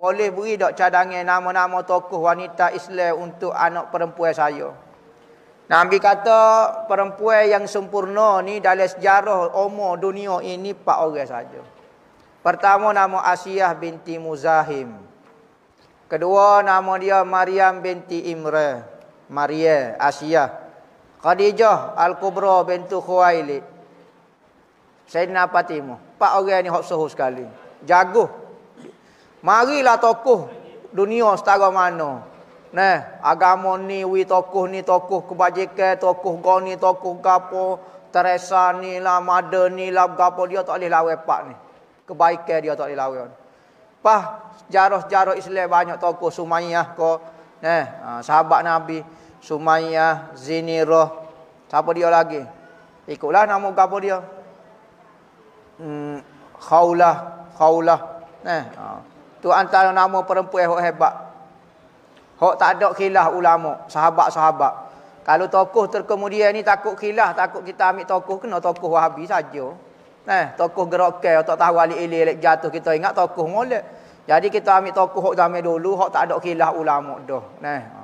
Boleh beri dak cadangan nama-nama tokoh wanita Islam untuk anak perempuan saya. Nabi kata perempuan yang sempurna ni dalam sejarah umur dunia ini empat orang saja. Pertama nama Asiyah binti Muzahim. Kedua nama dia Maryam binti Imre. Maria Asiyah. Khadijah Al-Kubra bintu Khuwailid. Sayyidina Fatimah. Empat orang ni hak sekali. Jaguh marilah tokoh dunia setara mana Nah, agama ni, wi tokoh ni, tokoh kebajikan, tokoh goni, ni, tokoh gapo, Teresa ni lah, Mother ni lah, gapo dia tak boleh lawan pak ni. Kebaikan dia tak boleh lawan. Pah, sejarah-sejarah Islam banyak tokoh Sumayyah ko, nah, ha, sahabat Nabi, Sumayyah, Zinirah, siapa dia lagi? Ikutlah nama gapo dia. Hmm, Khawlah, Khawlah. Nah, ha. Tu antara nama perempuan hok hebat. hok tak ada khilaf ulama, sahabat-sahabat. Kalau tokoh terkemudian ni takut khilaf, takut kita ambil tokoh kena tokoh Wahabi saja. Eh, tokoh gerokel tak tahu ali ali jatuh kita ingat tokoh molek. Jadi kita ambil tokoh hok zaman dulu, hok tak ada khilaf ulama dah. Nah, eh,